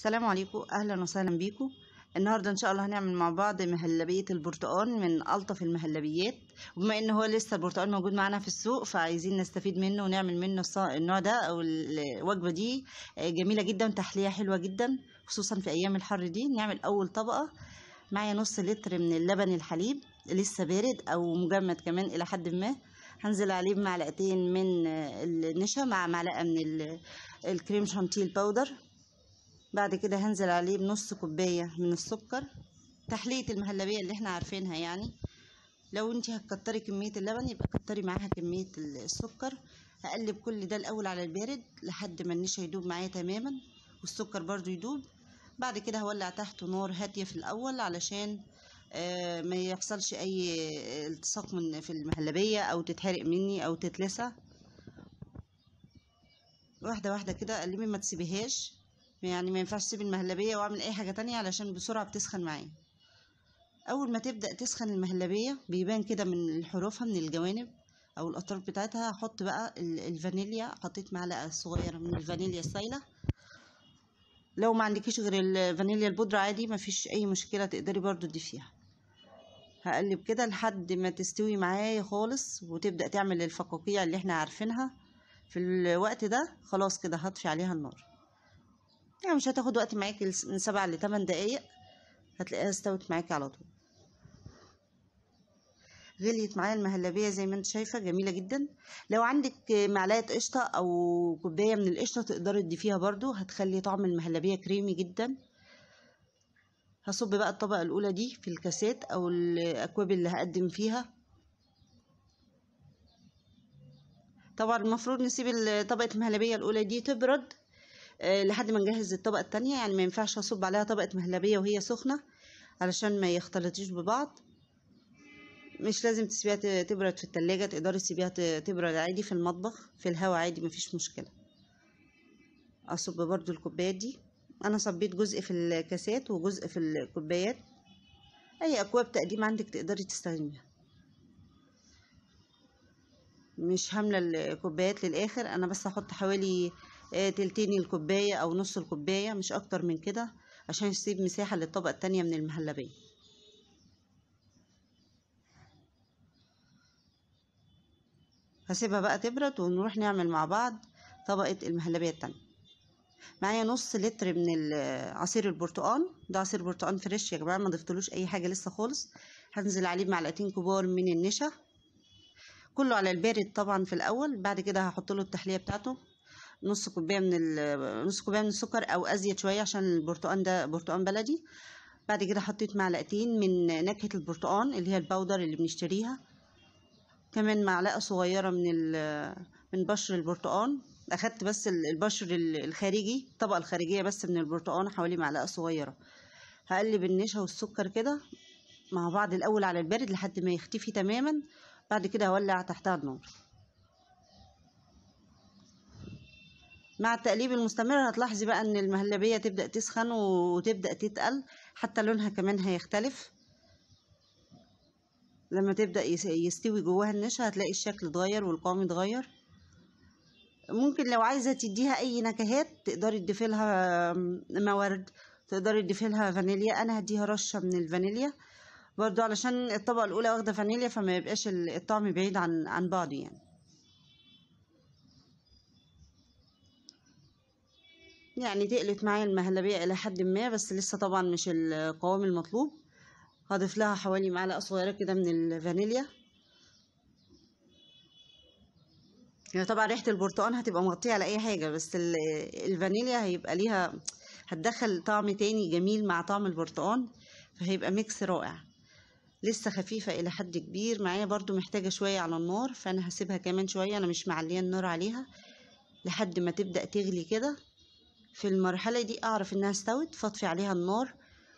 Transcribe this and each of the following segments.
السلام عليكم اهلا وسهلا بيكم النهاردة ان شاء الله هنعمل مع بعض مهلبية البرتقال من الطف المهلبيات وبما ان هو لسه البرتقال موجود معانا في السوق فعايزين نستفيد منه ونعمل منه النوع ده او الوجبة دي جميلة جدا تحلية حلوة جدا خصوصا في ايام الحر دي نعمل اول طبقة معايا نص لتر من اللبن الحليب لسه بارد او مجمد كمان الى حد ما هنزل عليه بمعلقتين من النشا مع معلقة من الكريم شانتيل باودر بعد كده هنزل عليه بنص كوباية من السكر تحلية المهلبية اللي احنا عارفينها يعني لو انت هتكتري كمية اللبن يبقى كتري معاها كمية السكر هقلب كل ده الاول على البارد لحد ما النشا يدوب معايا تماما والسكر برضو يدوب بعد كده هولع تحته نار هادية في الاول علشان آه، ما يحصلش اي التصاق من في المهلبية او تتحرق مني او تتلسع واحدة واحدة كده قلبي ما تسيبهاش يعني ما ينفعش اسيب المهلبيه واعمل اي حاجه تانية علشان بسرعه بتسخن معايا اول ما تبدا تسخن المهلبيه بيبان كده من حروفها من الجوانب او الاطراف بتاعتها هحط بقى الفانيليا حطيت معلقه صغيره من الفانيليا السايله لو ما عندكيش غير الفانيليا البودرة عادي ما فيش اي مشكله تقدري برضو تضيفيها هقلب كده لحد ما تستوي معايا خالص وتبدا تعمل الفقاقيع اللي احنا عارفينها في الوقت ده خلاص كده هطفي عليها النار يعني مش هتاخد وقت معاكي من سبعة لتمن دقايق هتلاقيها استوت معاكي على طول غليت معايا المهلبية زي ما انت شايفة جميلة جدا لو عندك معلقة قشطة او كوباية من القشطة تقدري تضيفيها برده هتخلي طعم المهلبية كريمي جدا هصب بقى الطبقة الاولى دي في الكاسات او الاكواب اللي هقدم فيها طبعا المفروض نسيب طبقة المهلبية الاولى دي تبرد آه، لحد ما نجهز الطبقة التانية يعني ما ينفعش اصب عليها طبقة مهلبية وهي سخنة علشان ما يختلطيش ببعض مش لازم تسيبيها تبرد في التلاجة تقدري تسيبيها تبرد عادي في المطبخ في الهوا عادي مفيش مشكلة اصب برضو الكوبايات دي انا صبيت جزء في الكاسات وجزء في الكوبايات اي اكواب تقديم عندك تقدري تستخدميها مش هامله الكوبايات للاخر انا بس هحط حوالي آه، تلتين الكوباية او نص الكوباية مش اكتر من كده عشان يسيب مساحة للطبقة التانية من المهلبية هسيبها بقى تبرد ونروح نعمل مع بعض طبقة المهلبية التانية معايا نص لتر من آه، عصير البرتقال ده عصير برتقال فريش يا جماعه ما ضفتلوش اي حاجه لسه خالص هنزل عليه بمعلقتين كبار من النشا كله على البارد طبعا في الاول بعد كده هحط له التحليه بتاعته نص كوبايه من نص كوبايه من السكر او ازيد شويه عشان البرتقان ده برتقان بلدي بعد كده حطيت معلقتين من نكهه البرتقان اللي هي البودر اللي بنشتريها كمان معلقه صغيره من من بشر البرتقان اخدت بس البشر الخارجي الطبقه الخارجيه بس من البرتقان حوالي معلقه صغيره هقلب النشا والسكر كده مع بعض الاول على البارد لحد ما يختفي تماما بعد كده هولع تحتها النار مع التقليب المستمر هتلاحظي بقى ان المهلبية تبدأ تسخن وتبدأ تتقل حتى لونها كمان هيختلف لما تبدأ يستوي جواها النشا هتلاقي الشكل اتغير والقوام اتغير ممكن لو عايزة تديها اي نكهات تقدري تضيفيلها مورد تقدري تضيفيلها فانيليا انا هديها رشة من الفانيليا برضو علشان الطبقة الاولى واخدة فانيليا فما يبقاش الطعم بعيد عن عن بعضه يعني يعني تقلت معايا المهلبية الى حد ما بس لسه طبعا مش القوام المطلوب هضيف لها حوالي معلقة صغيرة كده من الفانيليا يعني طبعا ريحة البرتقال هتبقى مغطية على اي حاجة بس الفانيليا هيبقى ليها هتدخل طعم تاني جميل مع طعم البرتقال فهيبقى ميكس رائع لسه خفيفة الى حد كبير معايا برضو محتاجة شوية على النار فانا هسيبها كمان شوية انا مش معلية النار عليها لحد ما تبدأ تغلي كده في المرحلة دي أعرف إنها استوت فاطفي عليها النار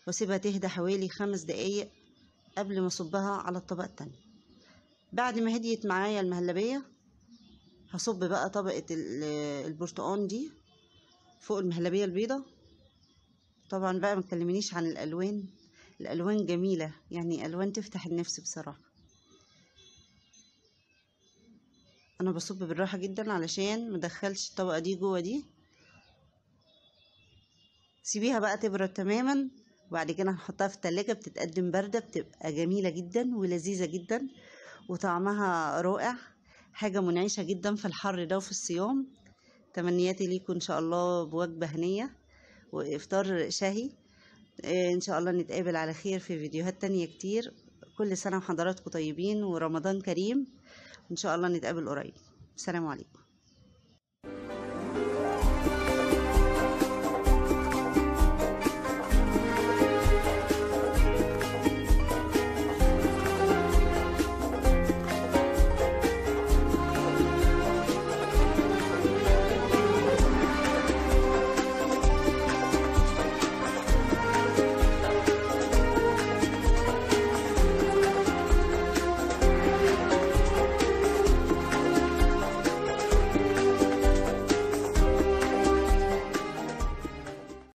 واسيبها تهدى حوالي خمس دقايق قبل ما أصبها على الطبق التاني بعد ما هديت معايا المهلبية هصب بقى طبقة البرتقان دي فوق المهلبية البيضة طبعا بقى متكلمنيش عن الألوان الألوان جميلة يعني ألوان تفتح النفس بصراحة أنا بصب بالراحة جدا علشان مدخلش الطبقة دي جوه دي سيبيها بقى تبرد تماما وبعد كده هنحطها في التلاجة بتتقدم بردة بتبقى جميلة جدا ولذيذة جدا وطعمها رائع حاجة منعشة جدا في الحر ده وفي الصيام تمنياتي ليكم ان شاء الله بوجبة هنية وافطار شهي آه، ان شاء الله نتقابل على خير في فيديوهات تانية كتير كل سنة وحضراتكم طيبين ورمضان كريم ان شاء الله نتقابل قريب السلام عليكم